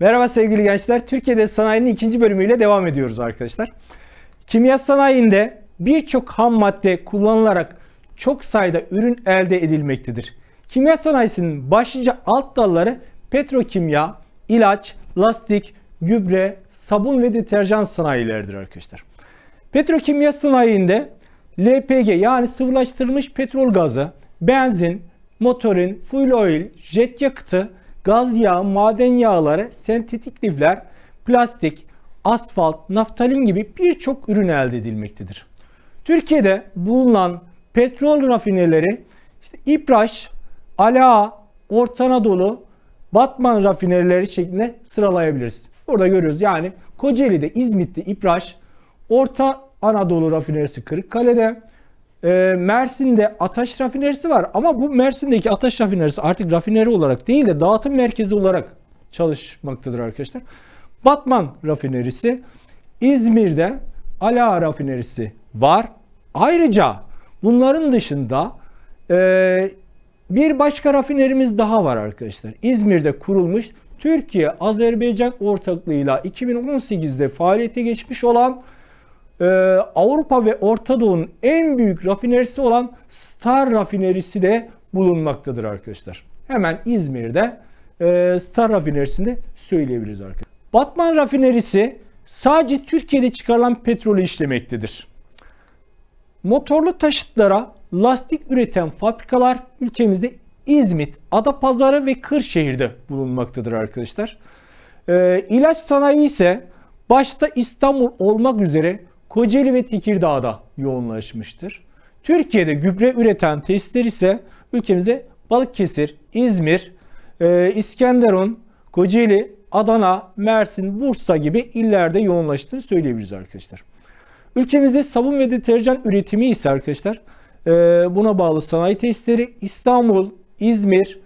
Merhaba sevgili gençler. Türkiye'de sanayinin ikinci bölümüyle devam ediyoruz arkadaşlar. Kimya sanayinde birçok ham madde kullanılarak çok sayıda ürün elde edilmektedir. Kimya sanayisinin başlıca alt dalları petrokimya, ilaç, lastik, gübre, sabun ve deterjan sanayileridir arkadaşlar. Petrokimya sanayinde LPG yani sıvılaştırılmış petrol gazı, benzin, motorin, fuel oil, jet yakıtı, gaz yağı, maden yağları, sentetik lifler, plastik, asfalt, naftalin gibi birçok ürün elde edilmektedir. Türkiye'de bulunan petrol rafineleri işte İpraş, Ala, Orta Anadolu, Batman rafineleri şeklinde sıralayabiliriz. Burada görüyoruz yani Kocaeli'de, İzmit'te İpraş, Orta Anadolu rafinerisi Kırıkkale'de, e, Mersin'de Ataş rafinerisi var ama bu Mersin'deki Ataş rafinerisi artık rafineri olarak değil de dağıtım merkezi olarak çalışmaktadır arkadaşlar. Batman rafinerisi, İzmir'de Ala rafinerisi var. Ayrıca bunların dışında e, bir başka rafinerimiz daha var arkadaşlar. İzmir'de kurulmuş Türkiye-Azerbaycan ortaklığıyla 2018'de faaliyete geçmiş olan e, Avrupa ve Orta Doğu'nun en büyük rafinerisi olan Star rafinerisi de bulunmaktadır arkadaşlar. Hemen İzmir'de e, Star rafinerisinde söyleyebiliriz arkadaşlar. Batman rafinerisi sadece Türkiye'de çıkarılan petrolü işlemektedir. Motorlu taşıtlara lastik üreten fabrikalar ülkemizde İzmit, Adapazarı ve Kırşehir'de bulunmaktadır arkadaşlar. Ee, ilaç sanayi ise başta İstanbul olmak üzere Kocaeli ve Tekirdağ'da yoğunlaşmıştır. Türkiye'de gübre üreten testler ise ülkemizde Balıkesir, İzmir, e, İskenderun, Kocaeli, Adana, Mersin, Bursa gibi illerde yoğunlaştığını söyleyebiliriz arkadaşlar. Ülkemizde sabun ve deterjan üretimi ise arkadaşlar e, buna bağlı sanayi testleri İstanbul, İzmir,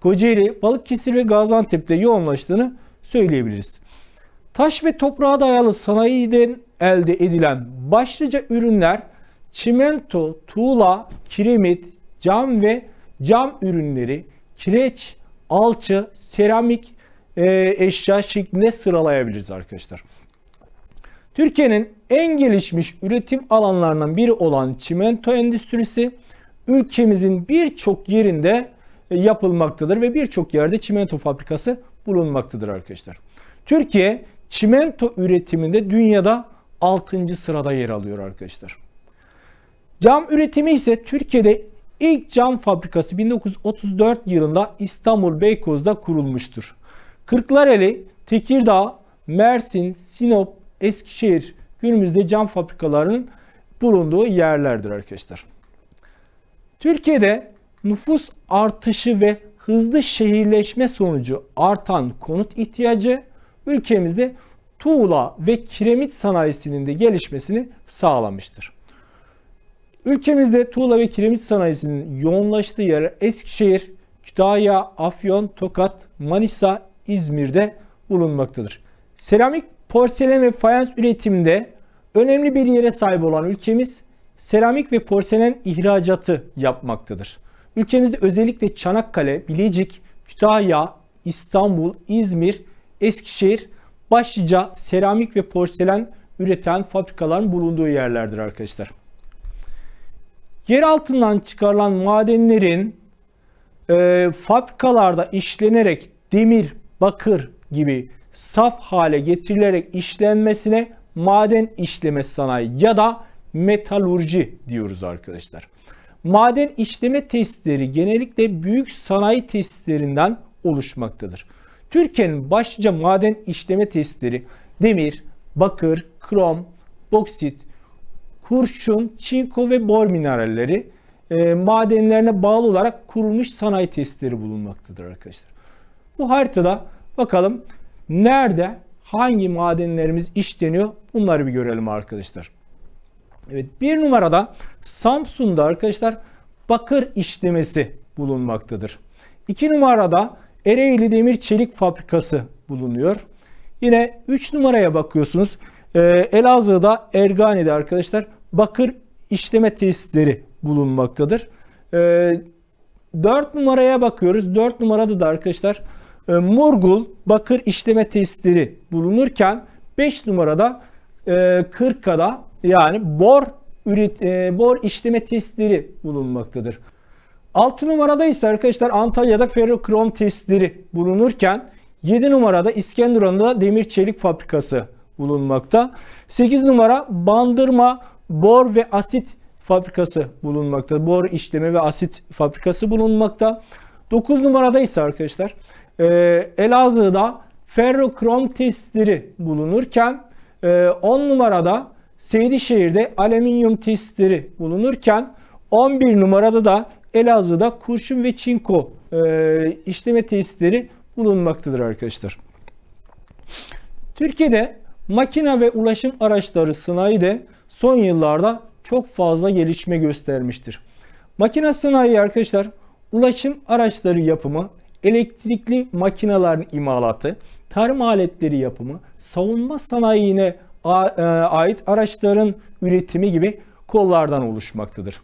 Kocaeli, Balıkesir ve Gaziantep'te yoğunlaştığını söyleyebiliriz. Taş ve toprağa dayalı sanayiden elde edilen başlıca ürünler çimento, tuğla, kiremit, cam ve cam ürünleri, kireç, alçı, seramik e, eşya şeklinde sıralayabiliriz arkadaşlar. Türkiye'nin en gelişmiş üretim alanlarından biri olan çimento endüstrisi ülkemizin birçok yerinde e, yapılmaktadır ve birçok yerde çimento fabrikası bulunmaktadır arkadaşlar. Türkiye çimento üretiminde dünyada 6. sırada yer alıyor arkadaşlar. Cam üretimi ise Türkiye'de ilk cam fabrikası 1934 yılında İstanbul Beykoz'da kurulmuştur. Kırklareli, Tekirdağ, Mersin, Sinop, Eskişehir günümüzde cam fabrikalarının bulunduğu yerlerdir arkadaşlar. Türkiye'de nüfus artışı ve hızlı şehirleşme sonucu artan konut ihtiyacı ülkemizde tuğla ve kiremit sanayisinin de gelişmesini sağlamıştır. Ülkemizde tuğla ve kiremit sanayisinin yoğunlaştığı yer Eskişehir, Kütahya, Afyon, Tokat, Manisa, İzmir'de bulunmaktadır. Seramik, porselen ve fayans üretiminde önemli bir yere sahip olan ülkemiz seramik ve porselen ihracatı yapmaktadır. Ülkemizde özellikle Çanakkale, Bilecik, Kütahya, İstanbul, İzmir, Eskişehir başlıca seramik ve porselen üreten fabrikaların bulunduğu yerlerdir arkadaşlar. Yer altından çıkarılan madenlerin e, fabrikalarda işlenerek demir, bakır gibi saf hale getirilerek işlenmesine maden işleme sanayi ya da metalurji diyoruz arkadaşlar. Maden işleme testleri genellikle büyük sanayi testlerinden oluşmaktadır. Türkiye'nin başlıca maden işleme tesisleri demir, bakır, krom, boksit, kurşun, çinko ve bor mineralleri e, madenlerine bağlı olarak kurulmuş sanayi tesisleri bulunmaktadır arkadaşlar. Bu haritada bakalım nerede hangi madenlerimiz işleniyor bunları bir görelim arkadaşlar. Evet bir numarada Samsun'da arkadaşlar bakır işlemesi bulunmaktadır. İki numarada Ereğli Demir Çelik Fabrikası bulunuyor. Yine 3 numaraya bakıyorsunuz. Ee, Elazığ'da Ergani'de arkadaşlar bakır işleme tesisleri bulunmaktadır. Ee, 4 numaraya bakıyoruz. 4 numarada da arkadaşlar e, Murgul bakır işleme tesisleri bulunurken 5 numarada e, Kırka'da yani bor üret, e, bor işleme tesisleri bulunmaktadır. 6 numarada ise arkadaşlar Antalya'da ferrokrom testleri bulunurken 7 numarada İskenderun'da demir çelik fabrikası bulunmakta. 8 numara Bandırma bor ve asit fabrikası bulunmakta. Bor işleme ve asit fabrikası bulunmakta. 9 numarada ise arkadaşlar e, Elazığ'da ferrokrom testleri bulunurken 10 e, numarada Seydişehir'de alüminyum testleri bulunurken 11 numarada da Elazığ'da kurşun ve çinko e, işleme tesisleri bulunmaktadır arkadaşlar. Türkiye'de makine ve ulaşım araçları sanayi de son yıllarda çok fazla gelişme göstermiştir. Makina sanayi arkadaşlar ulaşım araçları yapımı, elektrikli makinaların imalatı, tarım aletleri yapımı, savunma sanayine e, ait araçların üretimi gibi kollardan oluşmaktadır.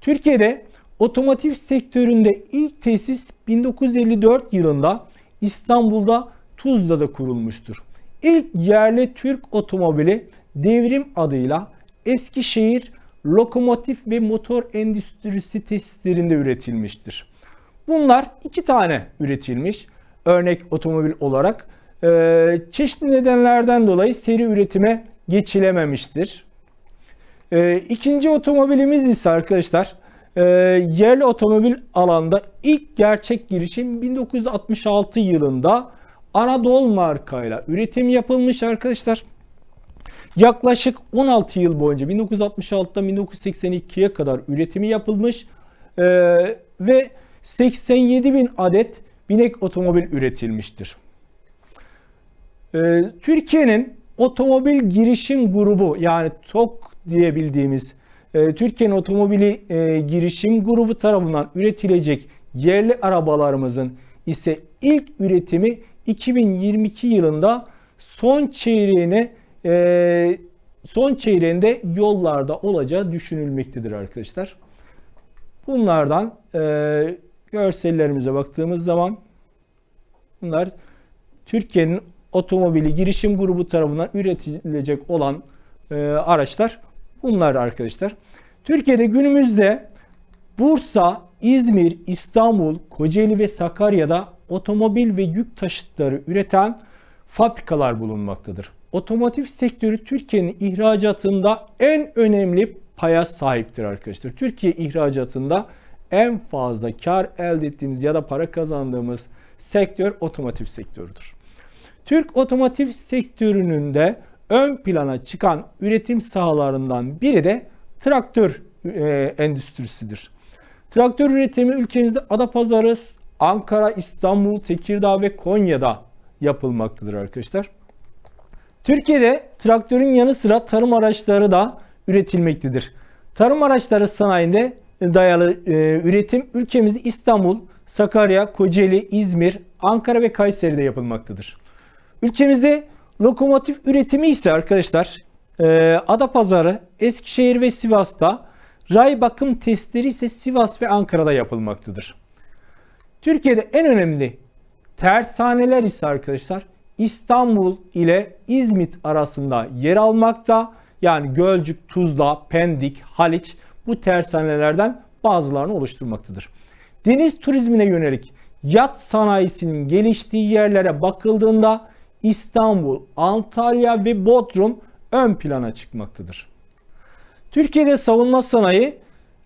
Türkiye'de Otomotiv sektöründe ilk tesis 1954 yılında İstanbul'da Tuzla'da kurulmuştur. İlk yerli Türk otomobili devrim adıyla Eskişehir Lokomotif ve Motor Endüstrisi tesislerinde üretilmiştir. Bunlar iki tane üretilmiş örnek otomobil olarak. Ee, çeşitli nedenlerden dolayı seri üretime geçilememiştir. Ee, ikinci otomobilimiz ise arkadaşlar e, yerli otomobil alanda ilk gerçek girişim 1966 yılında Anadolu markayla üretim yapılmış arkadaşlar. Yaklaşık 16 yıl boyunca 1966'dan 1982'ye kadar üretimi yapılmış e, ve 87 bin adet binek otomobil üretilmiştir. E, Türkiye'nin otomobil girişim grubu yani TOK diyebildiğimiz ee, Türkiye'nin otomobili e, girişim grubu tarafından üretilecek yerli arabalarımızın ise ilk üretimi 2022 yılında son çeyreğine e, son çeyreğinde yollarda olacağı düşünülmektedir arkadaşlar. Bunlardan e, görsellerimize baktığımız zaman bunlar Türkiye'nin otomobili girişim grubu tarafından üretilecek olan araçlar. Bunlar arkadaşlar. Türkiye'de günümüzde Bursa, İzmir, İstanbul, Kocaeli ve Sakarya'da otomobil ve yük taşıtları üreten fabrikalar bulunmaktadır. Otomotiv sektörü Türkiye'nin ihracatında en önemli paya sahiptir arkadaşlar. Türkiye ihracatında en fazla kar elde ettiğimiz ya da para kazandığımız sektör otomotiv sektörüdür. Türk otomotiv sektörünün de ön plana çıkan üretim sahalarından biri de traktör e, endüstrisidir. Traktör üretimi ülkemizde Adapazarı, Ankara, İstanbul, Tekirdağ ve Konya'da yapılmaktadır arkadaşlar. Türkiye'de traktörün yanı sıra tarım araçları da üretilmektedir. Tarım araçları sanayinde dayalı e, üretim ülkemizde İstanbul, Sakarya, Kocaeli, İzmir, Ankara ve Kayseri'de yapılmaktadır. Ülkemizde Lokomotif üretimi ise arkadaşlar e, Adapazarı, Eskişehir ve Sivas'ta ray bakım testleri ise Sivas ve Ankara'da yapılmaktadır. Türkiye'de en önemli tersaneler ise arkadaşlar İstanbul ile İzmit arasında yer almakta. Yani Gölcük, Tuzla, Pendik, Haliç bu tersanelerden bazılarını oluşturmaktadır. Deniz turizmine yönelik yat sanayisinin geliştiği yerlere bakıldığında İstanbul, Antalya ve Bodrum ön plana çıkmaktadır. Türkiye'de savunma sanayi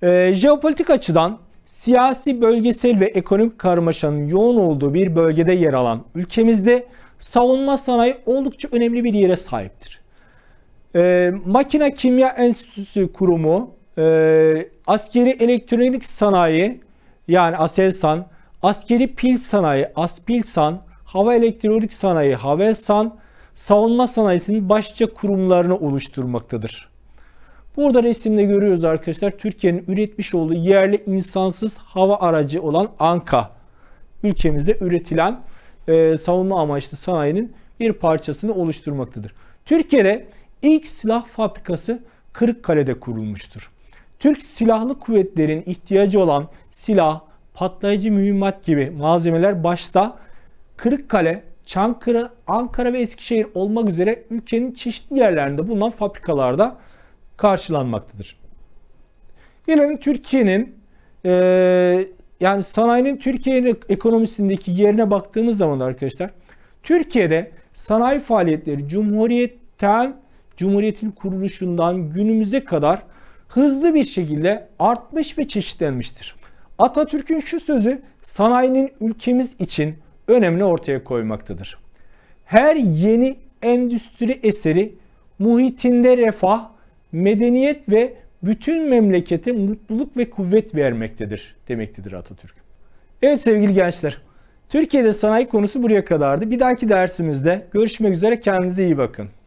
e, jeopolitik açıdan siyasi, bölgesel ve ekonomik karmaşanın yoğun olduğu bir bölgede yer alan ülkemizde savunma sanayi oldukça önemli bir yere sahiptir. E, Makine Kimya Enstitüsü Kurumu, e, askeri elektronik sanayi yani ASELSAN, askeri pil sanayi ASPILSAN, hava elektronik sanayi Havelsan savunma sanayisinin başlıca kurumlarını oluşturmaktadır. Burada resimde görüyoruz arkadaşlar Türkiye'nin üretmiş olduğu yerli insansız hava aracı olan Anka. Ülkemizde üretilen e, savunma amaçlı sanayinin bir parçasını oluşturmaktadır. Türkiye'de ilk silah fabrikası Kırıkkale'de kurulmuştur. Türk Silahlı kuvvetlerin ihtiyacı olan silah, patlayıcı mühimmat gibi malzemeler başta Kırıkkale, Çankırı, Ankara ve Eskişehir olmak üzere ülkenin çeşitli yerlerinde bulunan fabrikalarda karşılanmaktadır. Gelelim Türkiye'nin e, yani sanayinin Türkiye'nin ekonomisindeki yerine baktığımız zaman arkadaşlar Türkiye'de sanayi faaliyetleri Cumhuriyet'ten Cumhuriyet'in kuruluşundan günümüze kadar hızlı bir şekilde artmış ve çeşitlenmiştir. Atatürk'ün şu sözü sanayinin ülkemiz için önemli ortaya koymaktadır. Her yeni endüstri eseri muhitinde refah, medeniyet ve bütün memlekete mutluluk ve kuvvet vermektedir demektedir Atatürk. Evet sevgili gençler, Türkiye'de sanayi konusu buraya kadardı. Bir dahaki dersimizde görüşmek üzere kendinize iyi bakın.